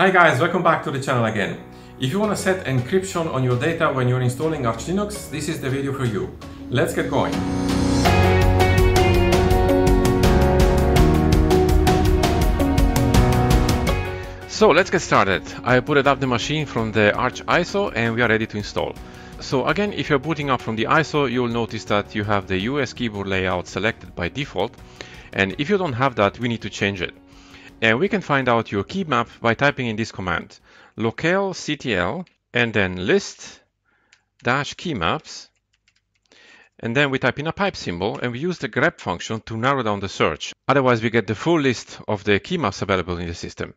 Hi guys, welcome back to the channel again. If you want to set encryption on your data when you're installing Arch Linux, this is the video for you. Let's get going. So let's get started. I booted up the machine from the Arch ISO and we are ready to install. So again, if you're booting up from the ISO, you'll notice that you have the US keyboard layout selected by default. And if you don't have that, we need to change it. And we can find out your key map by typing in this command, locale ctl, and then list dash key maps. And then we type in a pipe symbol and we use the grep function to narrow down the search. Otherwise, we get the full list of the key maps available in the system.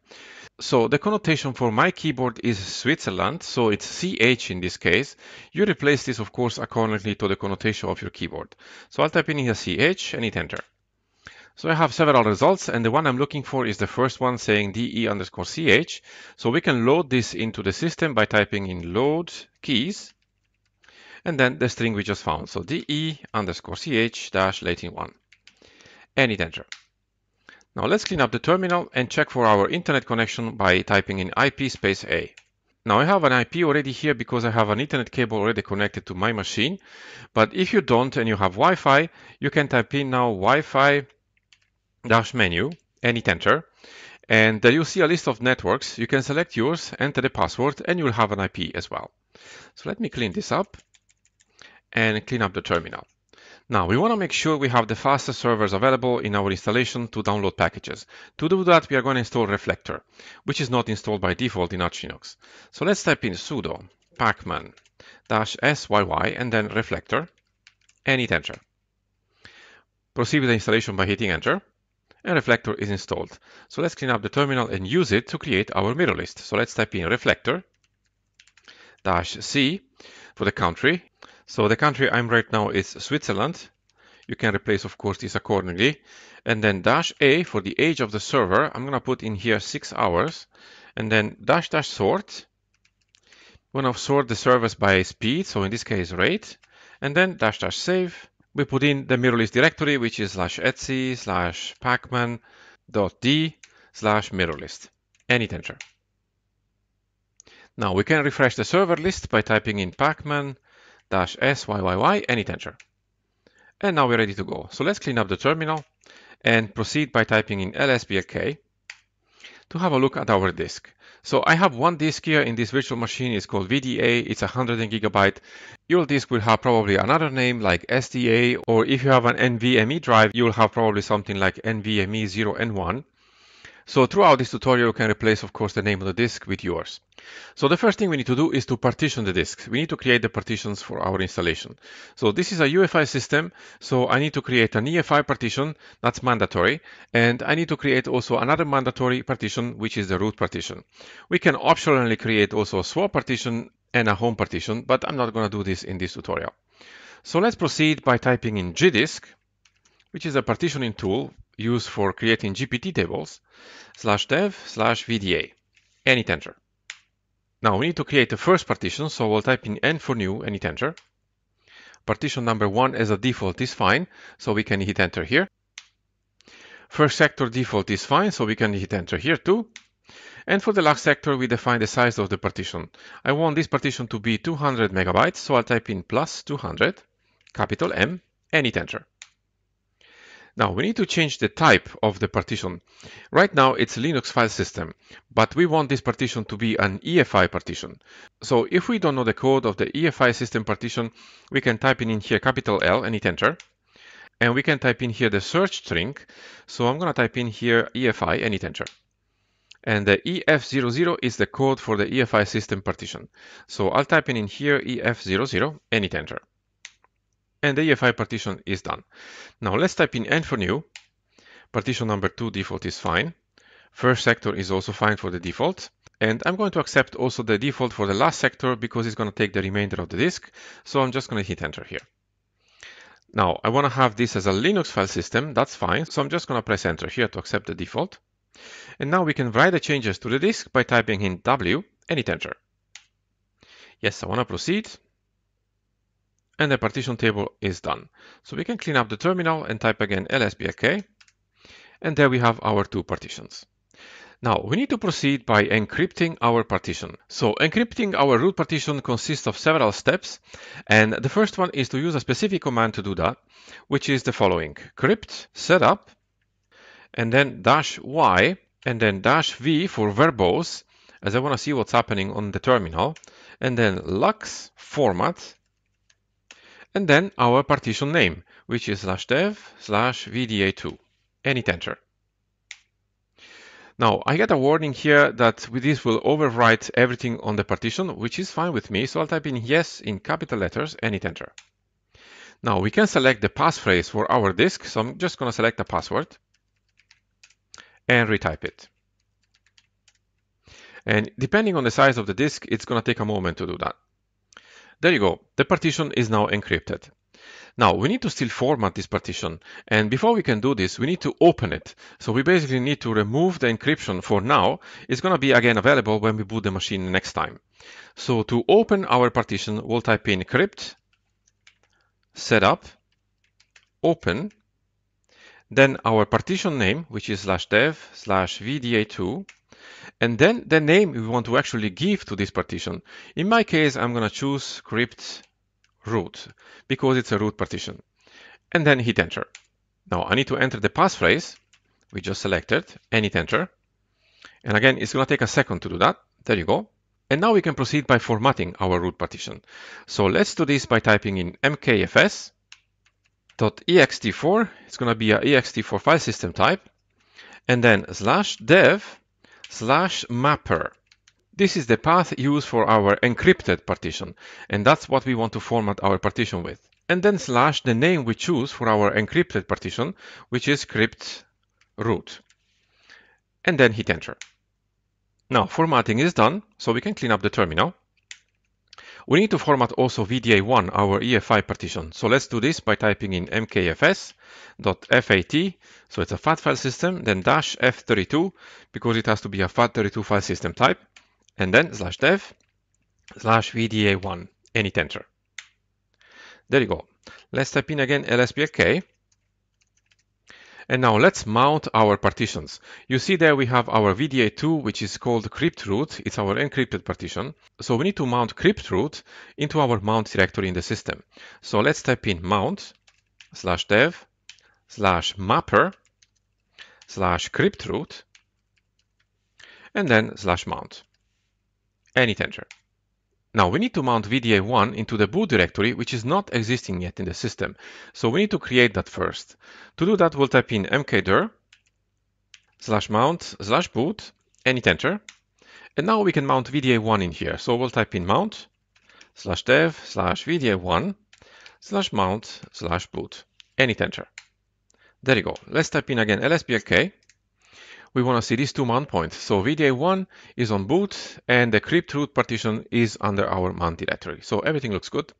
So the connotation for my keyboard is Switzerland, so it's CH in this case. You replace this, of course, accordingly to the connotation of your keyboard. So I'll type in here CH and hit enter. So I have several results and the one I'm looking for is the first one saying de underscore ch. So we can load this into the system by typing in load keys and then the string we just found. So de underscore ch dash latin one Any danger? Now let's clean up the terminal and check for our internet connection by typing in IP space A. Now I have an IP already here because I have an Ethernet cable already connected to my machine. But if you don't and you have Wi-Fi, you can type in now Wi-Fi dash menu, and enter. And you'll see a list of networks. You can select yours, enter the password, and you'll have an IP as well. So let me clean this up and clean up the terminal. Now, we want to make sure we have the fastest servers available in our installation to download packages. To do that, we are going to install Reflector, which is not installed by default in Arch Linux. So let's type in sudo pacman-syy and then Reflector and hit enter. Proceed with the installation by hitting enter a reflector is installed. So let's clean up the terminal and use it to create our mirror list. So let's type in reflector dash C for the country. So the country I'm right now is Switzerland. You can replace, of course, this accordingly. And then dash A for the age of the server. I'm going to put in here six hours. And then dash dash sort. We're going to sort the servers by speed. So in this case, rate. And then dash dash save we put in the mirrorlist directory, which is slash etsy slash pacman dot d slash mirror Any enter. Now we can refresh the server list by typing in pacman dash syy any enter. And now we're ready to go. So let's clean up the terminal and proceed by typing in lsblk to have a look at our disk. So I have one disk here in this virtual machine. It's called VDA. It's 100 gigabyte. Your disk will have probably another name like SDA, or if you have an NVMe drive, you'll have probably something like NVMe 0N1. So throughout this tutorial, you can replace, of course, the name of the disk with yours. So the first thing we need to do is to partition the disks. We need to create the partitions for our installation. So this is a UEFI system, so I need to create an EFI partition, that's mandatory, and I need to create also another mandatory partition, which is the root partition. We can optionally create also a swap partition and a home partition, but I'm not going to do this in this tutorial. So let's proceed by typing in gdisk, which is a partitioning tool use for creating GPT tables, slash dev slash VDA, any enter. Now we need to create the first partition, so we'll type in N for new, any enter. Partition number one as a default is fine, so we can hit enter here. First sector default is fine, so we can hit enter here too. And for the last sector, we define the size of the partition. I want this partition to be 200 megabytes, so I'll type in plus 200, capital M, any enter. Now we need to change the type of the partition. Right now it's Linux file system, but we want this partition to be an EFI partition. So if we don't know the code of the EFI system partition, we can type in, here capital L and hit enter. And we can type in here the search string. So I'm gonna type in here EFI and hit enter. And the EF00 is the code for the EFI system partition. So I'll type in, in here EF00 and hit enter and the EFI partition is done. Now let's type in N for new. Partition number two default is fine. First sector is also fine for the default. And I'm going to accept also the default for the last sector because it's going to take the remainder of the disk. So I'm just going to hit enter here. Now I want to have this as a Linux file system. That's fine. So I'm just going to press enter here to accept the default. And now we can write the changes to the disk by typing in W and hit enter. Yes, I want to proceed and the partition table is done. So we can clean up the terminal and type again lsbk, and there we have our two partitions. Now, we need to proceed by encrypting our partition. So encrypting our root partition consists of several steps, and the first one is to use a specific command to do that, which is the following, crypt setup, and then dash y, and then dash v for verbose, as I want to see what's happening on the terminal, and then lux format, and then our partition name, which is slash dev slash vda2, and enter. Now, I get a warning here that this will overwrite everything on the partition, which is fine with me, so I'll type in yes in capital letters and enter. Now, we can select the passphrase for our disk, so I'm just going to select a password and retype it. And depending on the size of the disk, it's going to take a moment to do that. There you go. The partition is now encrypted. Now we need to still format this partition and before we can do this we need to open it. So we basically need to remove the encryption for now. It's going to be again available when we boot the machine next time. So to open our partition we'll type in crypt setup open then our partition name which is slash dev slash vda2 and then the name we want to actually give to this partition. In my case, I'm going to choose crypt root because it's a root partition and then hit enter. Now I need to enter the passphrase we just selected and hit enter. And again, it's going to take a second to do that. There you go. And now we can proceed by formatting our root partition. So let's do this by typing in mkfs.ext4. It's going to be a ext4 file system type and then slash dev slash mapper. This is the path used for our encrypted partition, and that's what we want to format our partition with. And then slash the name we choose for our encrypted partition, which is crypt root. And then hit enter. Now formatting is done, so we can clean up the terminal. We need to format also VDA1, our EFI partition. So let's do this by typing in mkfs.fat, so it's a FAT file system, then dash F32, because it has to be a FAT32 file system type, and then slash dev slash VDA1, any enter. There you go. Let's type in again lsbk and now let's mount our partitions. You see there we have our VDA2, which is called crypt root. It's our encrypted partition. So we need to mount crypt root into our mount directory in the system. So let's type in mount slash dev slash mapper slash crypt root and then slash mount Any hit enter. Now we need to mount VDA1 into the boot directory, which is not existing yet in the system. So we need to create that first. To do that, we'll type in mkdir slash mount slash boot and hit enter. And now we can mount VDA1 in here. So we'll type in mount slash dev slash VDA1 slash mount slash boot and hit enter. There you go. Let's type in again lsblk we want to see these two mount points. So VDA1 is on boot and the crypt root partition is under our mount directory. So everything looks good.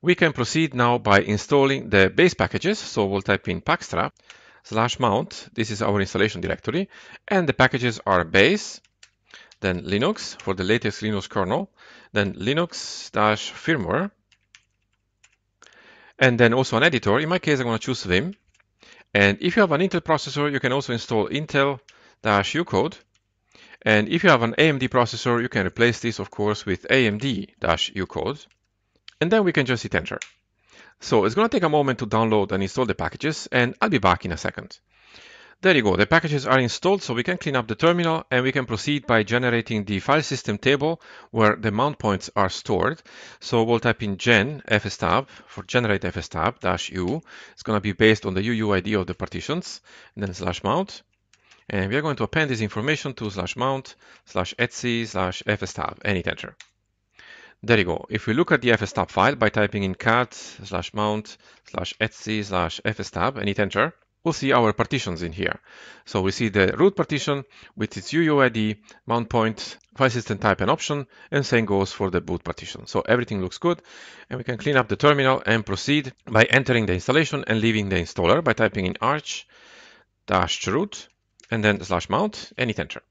We can proceed now by installing the base packages. So we'll type in packstrap slash mount. This is our installation directory. And the packages are base, then Linux for the latest Linux kernel, then Linux dash firmware, and then also an editor. In my case, I'm going to choose Vim. And if you have an Intel processor, you can also install Intel the And if you have an AMD processor, you can replace this, of course, with AMD-U code. And then we can just hit enter. So it's going to take a moment to download and install the packages, and I'll be back in a second. There you go, the packages are installed, so we can clean up the terminal and we can proceed by generating the file system table where the mount points are stored. So we'll type in gen fstab for generate fstab dash u. It's going to be based on the UUID of the partitions, and then slash mount. And we are going to append this information to slash mount, slash etsy, slash fstab, any enter. There you go. If we look at the fstab file by typing in cat slash mount slash etsy slash fstab, any enter, we'll see our partitions in here. So we see the root partition with its UUID, mount point, file system type and option, and same goes for the boot partition. So everything looks good, and we can clean up the terminal and proceed by entering the installation and leaving the installer by typing in arch dash root and then slash mount any enter.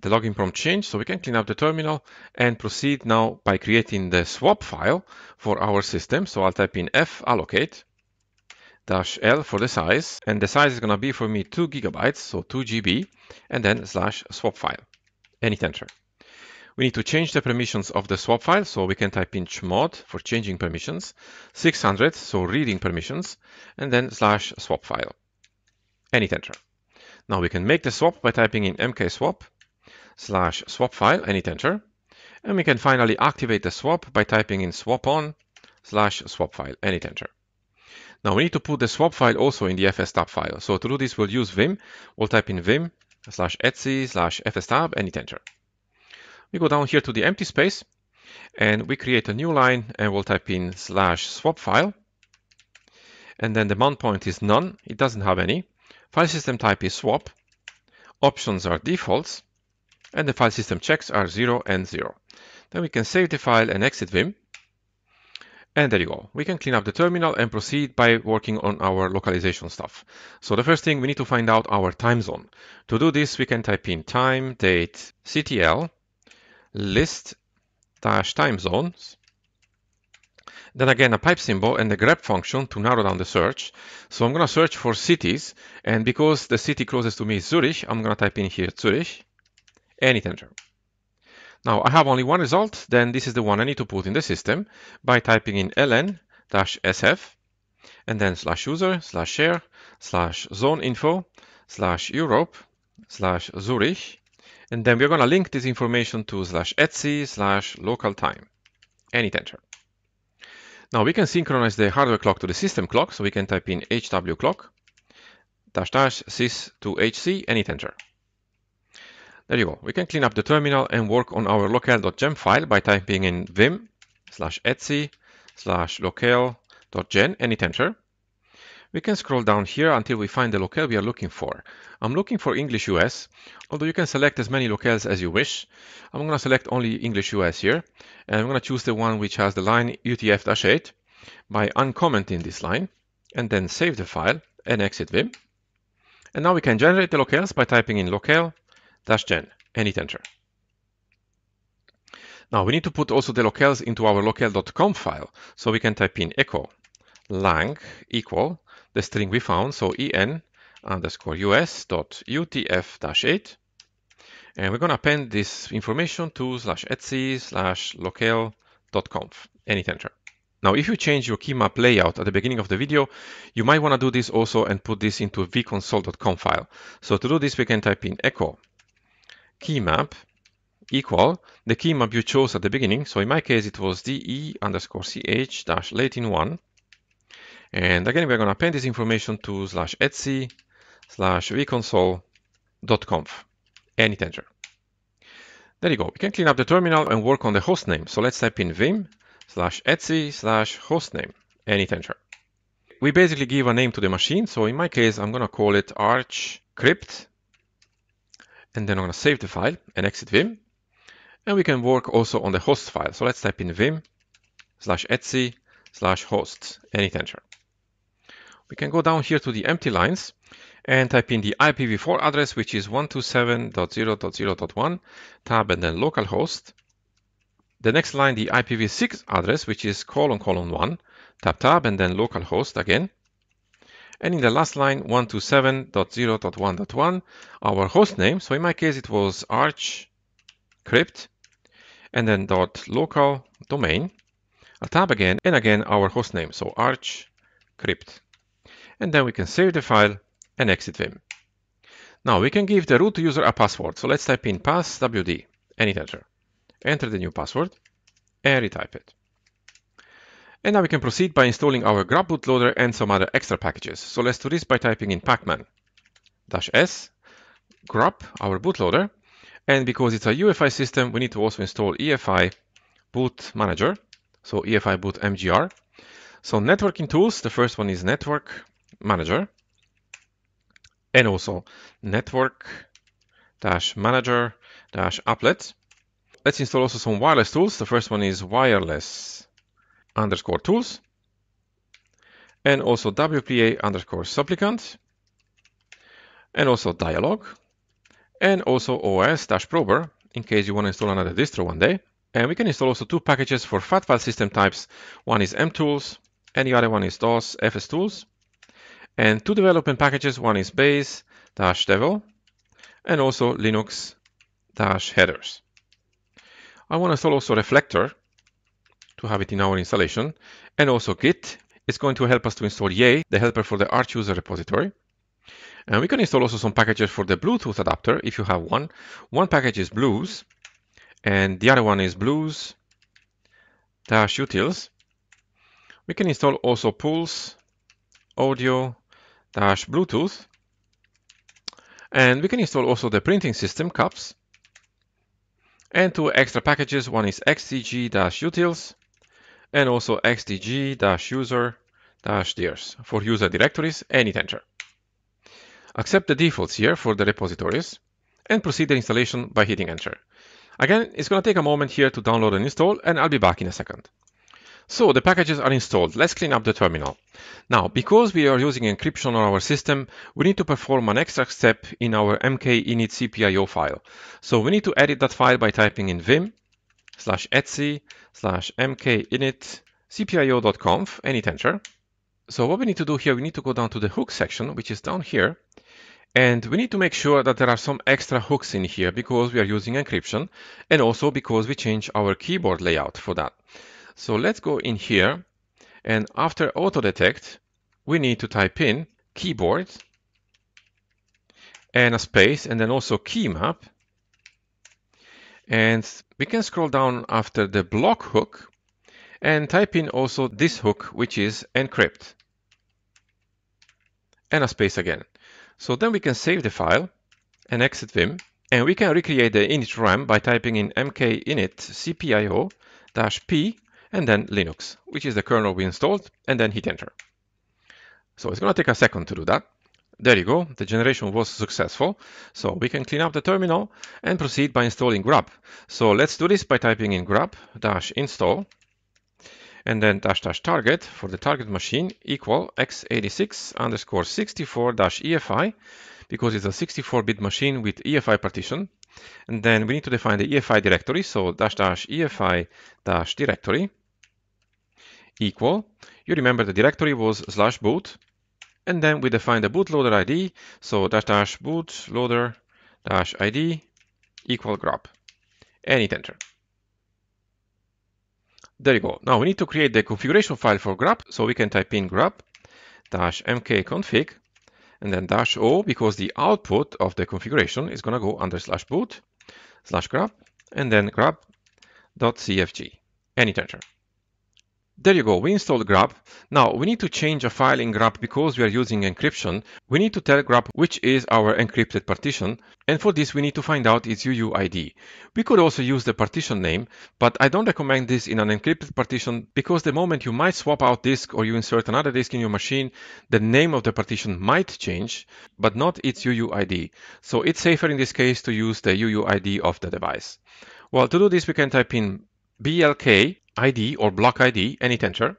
The login prompt changed, so we can clean up the terminal and proceed now by creating the swap file for our system. So I'll type in f allocate dash L for the size, and the size is going to be for me 2 gigabytes, so 2 GB, and then slash swap file, and hit enter. We need to change the permissions of the swap file, so we can type in chmod for changing permissions, 600, so reading permissions, and then slash swap file, and hit enter. Now we can make the swap by typing in mkswap slash swap file, any enter, And we can finally activate the swap by typing in swap on slash swap file, any enter. Now we need to put the swap file also in the fstab file. So to do this, we'll use vim. We'll type in vim slash etsy slash fstab, any enter. We go down here to the empty space and we create a new line and we'll type in slash swap file. And then the mount point is none. It doesn't have any. File system type is swap, options are defaults, and the file system checks are 0 and 0. Then we can save the file and exit Vim. And there you go. We can clean up the terminal and proceed by working on our localization stuff. So the first thing we need to find out our time zone. To do this, we can type in time, date, CTL, list dash time zones then again, a pipe symbol and the grep function to narrow down the search. So I'm going to search for cities. And because the city closest to me is Zurich, I'm going to type in here Zurich and hit enter. Now I have only one result, then this is the one I need to put in the system by typing in ln-sf and then slash user slash share slash zone info slash Europe slash Zurich. And then we're going to link this information to slash Etsy slash local time and hit enter. Now we can synchronize the hardware clock to the system clock, so we can type in HW clock dash dash sys to HC any enter. There you go. We can clean up the terminal and work on our locale.gem file by typing in vim slash etsy slash locale.gen any enter. We can scroll down here until we find the locale we are looking for. I'm looking for English US, although you can select as many locales as you wish. I'm going to select only English US here, and I'm going to choose the one which has the line UTF-8 by uncommenting this line, and then save the file and exit Vim. And now we can generate the locales by typing in locale-gen and hit enter. Now we need to put also the locales into our locale.conf file. So we can type in echo lang equal the string we found, so en underscore us dot utf 8. And we're going to append this information to slash etsy slash locale.conf, any enter. Now, if you change your key map layout at the beginning of the video, you might want to do this also and put this into a vconsole.com file. So to do this, we can type in echo key map equal the key map you chose at the beginning. So in my case, it was de underscore ch dash Latin 1 and again, we're going to append this information to slash etsy slash vconsole.conf any tensor. There you go. We can clean up the terminal and work on the host name. So let's type in vim slash etsy slash hostname any tensor. We basically give a name to the machine. So in my case, I'm going to call it arch crypt. And then I'm going to save the file and exit vim. And we can work also on the host file. So let's type in vim slash etsy slash hosts any tensor. We can go down here to the empty lines and type in the IPv4 address, which is 127.0.0.1, tab and then localhost. The next line, the IPv6 address, which is colon colon 1, tab tab and then localhost again. And in the last line, 127.0.1.1, our host name. So in my case, it was arch crypt and then dot local domain, a tab again, and again our host name. So arch crypt and then we can save the file and exit Vim. Now we can give the root user a password. So let's type in passwd, any letter. Enter the new password and retype it. And now we can proceed by installing our grub bootloader and some other extra packages. So let's do this by typing in pacman s grub, our bootloader. And because it's a UEFI system, we need to also install EFI boot manager. So EFI boot MGR. So networking tools, the first one is network manager and also network dash manager dash applet. Let's install also some wireless tools. The first one is wireless underscore tools and also WPA underscore supplicant and also dialog and also OS dash prober in case you want to install another distro one day. And we can install also two packages for fat file system types. One is mtools and the other one is DOS FS tools and two development packages. One is base devil and also Linux headers. I want to install also reflector to have it in our installation and also git is going to help us to install yay, the helper for the arch user repository. And we can install also some packages for the Bluetooth adapter if you have one. One package is blues and the other one is blues utils. We can install also pulse, audio, dash Bluetooth. And we can install also the printing system CUPS. And two extra packages, one is xdg-utils and also xdg-user-dirs for user directories and enter. Accept the defaults here for the repositories and proceed the installation by hitting enter. Again, it's going to take a moment here to download and install and I'll be back in a second. So the packages are installed. Let's clean up the terminal. Now, because we are using encryption on our system, we need to perform an extra step in our mkinitcpio file. So we need to edit that file by typing in vim slash etsy slash mkinitcpio.conf and hit enter. So what we need to do here, we need to go down to the hook section, which is down here. And we need to make sure that there are some extra hooks in here because we are using encryption and also because we change our keyboard layout for that. So let's go in here and after auto detect, we need to type in keyboard and a space and then also key map. And we can scroll down after the block hook and type in also this hook, which is encrypt and a space again. So then we can save the file and exit Vim and we can recreate the init RAM by typing in mkinit cpio-p and then Linux, which is the kernel we installed, and then hit enter. So it's going to take a second to do that. There you go, the generation was successful. So we can clean up the terminal and proceed by installing grub. So let's do this by typing in grub dash install and then dash dash target for the target machine equal x86 underscore 64 dash EFI because it's a 64-bit machine with EFI partition. And then we need to define the EFI directory. So dash dash EFI dash directory equal, you remember the directory was slash boot, and then we define the bootloader ID, so dash dash bootloader dash ID equal grub, and hit enter. There you go. Now we need to create the configuration file for grub, so we can type in grub dash mkconfig and then dash o because the output of the configuration is going to go under slash boot slash grub and then grub.cfg and hit enter. There you go, we installed grub. Now we need to change a file in grub because we are using encryption. We need to tell grub which is our encrypted partition and for this we need to find out its UUID. We could also use the partition name, but I don't recommend this in an encrypted partition because the moment you might swap out disk or you insert another disk in your machine, the name of the partition might change, but not its UUID. So it's safer in this case to use the UUID of the device. Well, to do this we can type in blk ID or block ID, any tensor.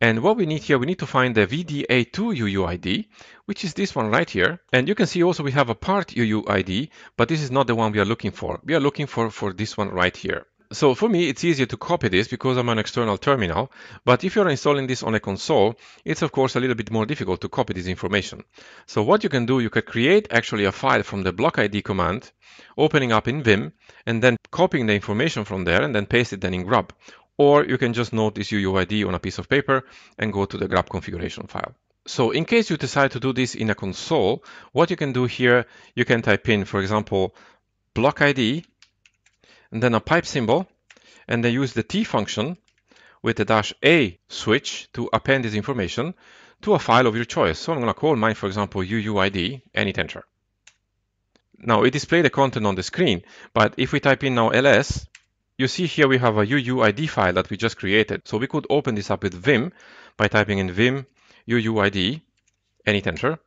And what we need here, we need to find the VDA2 UUID, which is this one right here. And you can see also we have a part UUID, but this is not the one we are looking for. We are looking for, for this one right here. So for me, it's easier to copy this because I'm an external terminal, but if you're installing this on a console, it's of course a little bit more difficult to copy this information. So what you can do, you can create actually a file from the block ID command, opening up in Vim, and then copying the information from there and then paste it then in Grub. Or you can just note this UUID on a piece of paper and go to the Grub configuration file. So in case you decide to do this in a console, what you can do here, you can type in, for example, block ID and then a pipe symbol, and they use the T function with the dash A switch to append this information to a file of your choice. So I'm going to call mine, for example, UUID, any tensor. enter. Now it displays the content on the screen, but if we type in now ls, you see here we have a UUID file that we just created. So we could open this up with Vim by typing in Vim UUID any tensor, enter.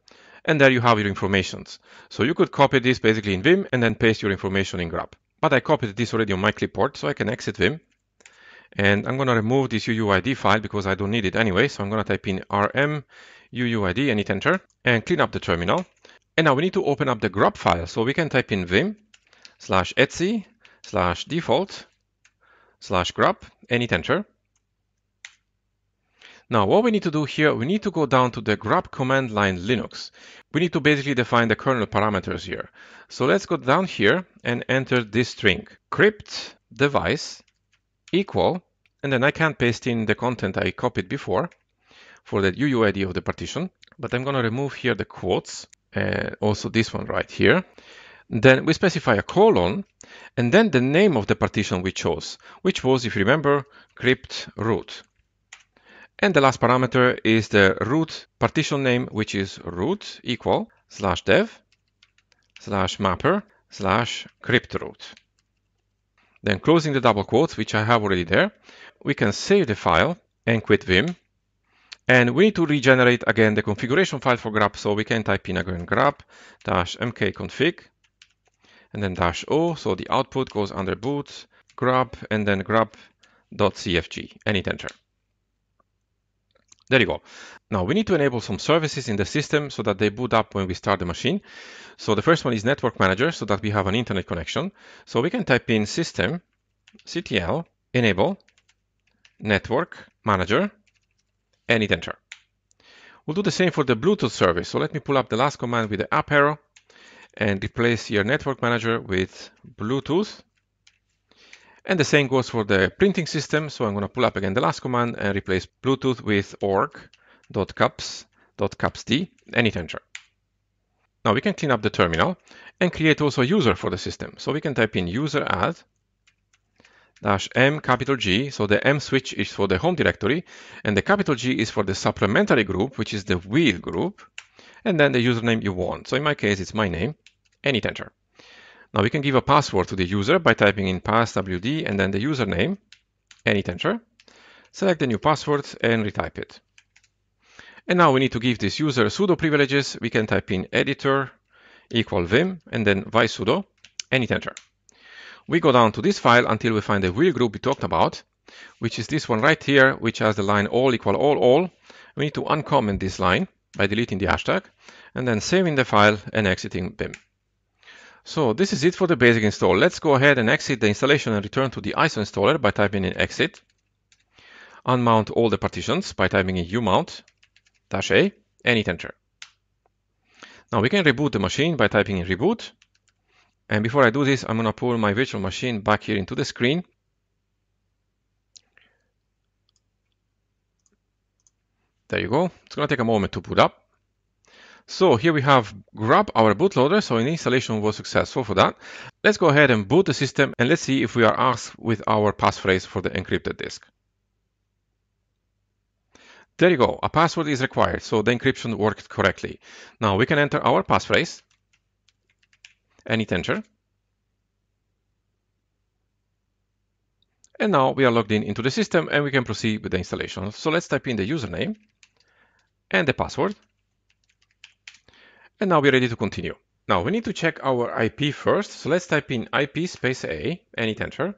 And there you have your informations. So you could copy this basically in Vim and then paste your information in Grub but I copied this already on my clipboard, so I can exit Vim. And I'm going to remove this UUID file because I don't need it anyway. So I'm going to type in rm UUID and hit enter and clean up the terminal. And now we need to open up the grub file. So we can type in vim slash etsy slash default slash grub and hit enter. Now, what we need to do here, we need to go down to the grub command line Linux. We need to basically define the kernel parameters here. So let's go down here and enter this string, crypt device equal, and then I can't paste in the content I copied before for the UUID of the partition, but I'm gonna remove here the quotes, and uh, also this one right here. Then we specify a colon, and then the name of the partition we chose, which was, if you remember, crypt root. And the last parameter is the root partition name, which is root equal slash dev slash mapper slash cryptroot. Then closing the double quotes, which I have already there, we can save the file and quit Vim. And we need to regenerate again the configuration file for grub, so we can type in again grub dash mkconfig and then dash o, so the output goes under boot grub and then grub.cfg and hit enter. There you go. Now we need to enable some services in the system so that they boot up when we start the machine. So the first one is network manager so that we have an internet connection. So we can type in system ctl enable network manager and hit enter. We'll do the same for the Bluetooth service. So let me pull up the last command with the up arrow and replace your network manager with Bluetooth and the same goes for the printing system. So I'm going to pull up again the last command and replace Bluetooth with org.cups.cupsd Any enter. Now we can clean up the terminal and create also a user for the system. So we can type in user add dash M capital G. So the M switch is for the home directory and the capital G is for the supplementary group, which is the wheel group, and then the username you want. So in my case, it's my name Any enter. Now we can give a password to the user by typing in passwd and then the username, any hit enter. Select the new password and retype it. And now we need to give this user sudo privileges. We can type in editor equal vim and then sudo any hit enter. We go down to this file until we find the wheel group we talked about, which is this one right here, which has the line all equal all all. We need to uncomment this line by deleting the hashtag and then saving the file and exiting vim. So this is it for the basic install. Let's go ahead and exit the installation and return to the ISO installer by typing in exit. Unmount all the partitions by typing in umount dash A and hit enter. Now we can reboot the machine by typing in reboot. And before I do this, I'm going to pull my virtual machine back here into the screen. There you go. It's going to take a moment to boot up. So here we have grub our bootloader. So an installation was successful for that. Let's go ahead and boot the system and let's see if we are asked with our passphrase for the encrypted disk. There you go, a password is required, so the encryption worked correctly. Now we can enter our passphrase and enter. And now we are logged in into the system and we can proceed with the installation. So let's type in the username and the password and now we're ready to continue. Now we need to check our IP first. So let's type in IP space A and hit enter.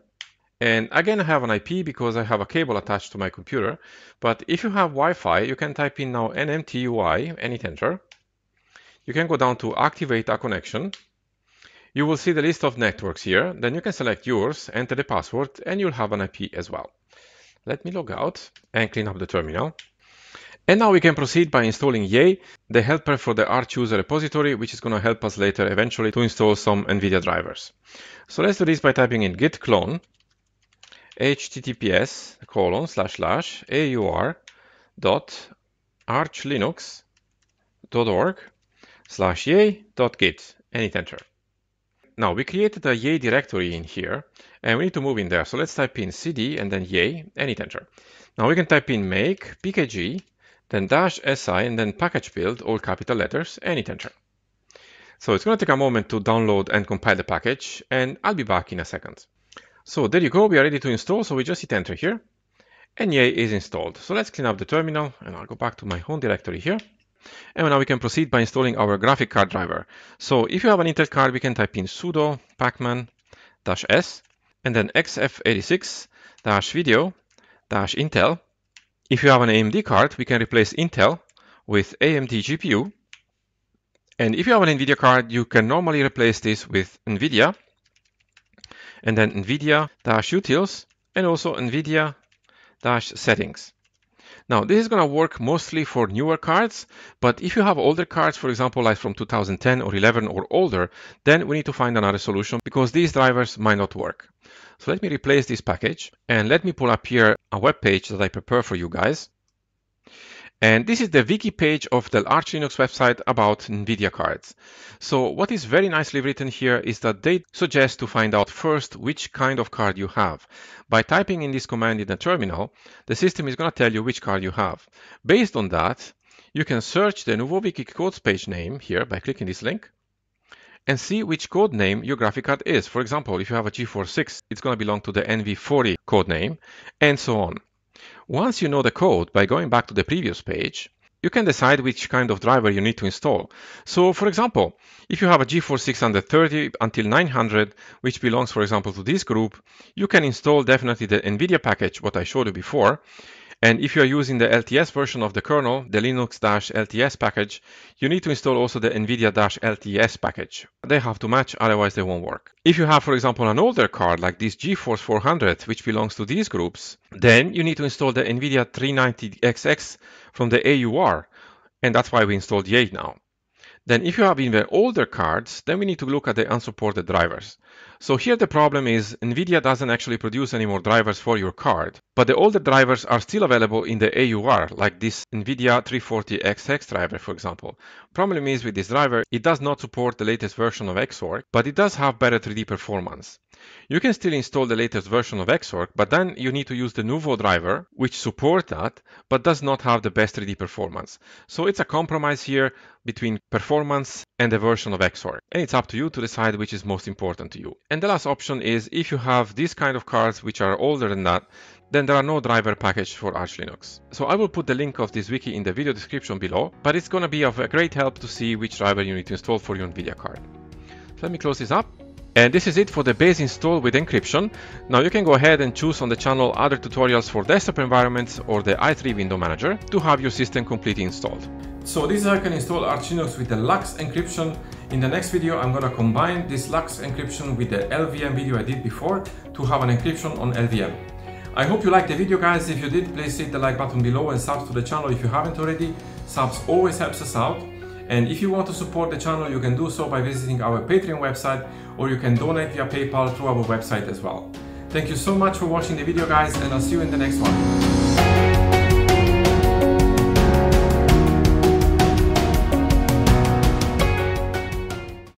And again, I have an IP because I have a cable attached to my computer. But if you have Wi-Fi, you can type in now NMTUI and hit enter. You can go down to activate a connection. You will see the list of networks here. Then you can select yours, enter the password, and you'll have an IP as well. Let me log out and clean up the terminal. And now we can proceed by installing Yay, the helper for the Arch user repository, which is going to help us later eventually to install some NVIDIA drivers. So let's do this by typing in git clone https colon slash slash aur dot archlinux dot org slash yay dot git and hit enter. Now we created a yay directory in here and we need to move in there. So let's type in cd and then yay and hit enter. Now we can type in make pkg then dash si and then package build all capital letters and hit enter. So it's going to take a moment to download and compile the package and I'll be back in a second. So there you go, we are ready to install. So we just hit enter here and yay is installed. So let's clean up the terminal and I'll go back to my home directory here. And now we can proceed by installing our graphic card driver. So if you have an Intel card, we can type in sudo pacman-s and then xf86-video-intel if you have an AMD card, we can replace Intel with AMD GPU. And if you have an NVIDIA card, you can normally replace this with NVIDIA and then NVIDIA-utils and also NVIDIA-settings. Now, this is going to work mostly for newer cards, but if you have older cards, for example, like from 2010 or 11 or older, then we need to find another solution because these drivers might not work. So let me replace this package and let me pull up here a web page that I prepare for you guys. And this is the wiki page of the Arch Linux website about NVIDIA cards. So what is very nicely written here is that they suggest to find out first which kind of card you have. By typing in this command in the terminal, the system is going to tell you which card you have. Based on that, you can search the NuvoWiki codes page name here by clicking this link and see which code name your graphic card is. For example, if you have a G46, 6, it's going to belong to the NV40 code name and so on. Once you know the code by going back to the previous page, you can decide which kind of driver you need to install. So for example, if you have a GeForce 30 until 900, which belongs for example to this group, you can install definitely the NVIDIA package, what I showed you before. And if you're using the LTS version of the kernel, the Linux-LTS package, you need to install also the NVIDIA-LTS package. They have to match, otherwise they won't work. If you have, for example, an older card like this GeForce 400, which belongs to these groups, then you need to install the NVIDIA 390XX from the AUR, and that's why we installed Yay now. Then if you have even older cards, then we need to look at the unsupported drivers. So here the problem is NVIDIA doesn't actually produce any more drivers for your card, but the older drivers are still available in the AUR, like this NVIDIA 340XX driver, for example. Problem is with this driver, it does not support the latest version of Xorg, but it does have better 3D performance. You can still install the latest version of Xorg, but then you need to use the Nuvo driver, which support that, but does not have the best 3D performance. So it's a compromise here between performance and a version of XOR. And it's up to you to decide which is most important to you. And the last option is if you have these kind of cards which are older than that, then there are no driver package for Arch Linux. So I will put the link of this wiki in the video description below, but it's gonna be of a great help to see which driver you need to install for your NVIDIA card. So let me close this up. And this is it for the base install with encryption. Now you can go ahead and choose on the channel other tutorials for desktop environments or the i3 window manager to have your system completely installed. So this is how you can install Arch Linux with the Lux encryption. In the next video, I'm gonna combine this Lux encryption with the LVM video I did before to have an encryption on LVM. I hope you liked the video guys. If you did, please hit the like button below and subs to the channel if you haven't already. Subs always helps us out. And if you want to support the channel, you can do so by visiting our Patreon website or you can donate via PayPal through our website as well. Thank you so much for watching the video guys and I'll see you in the next one.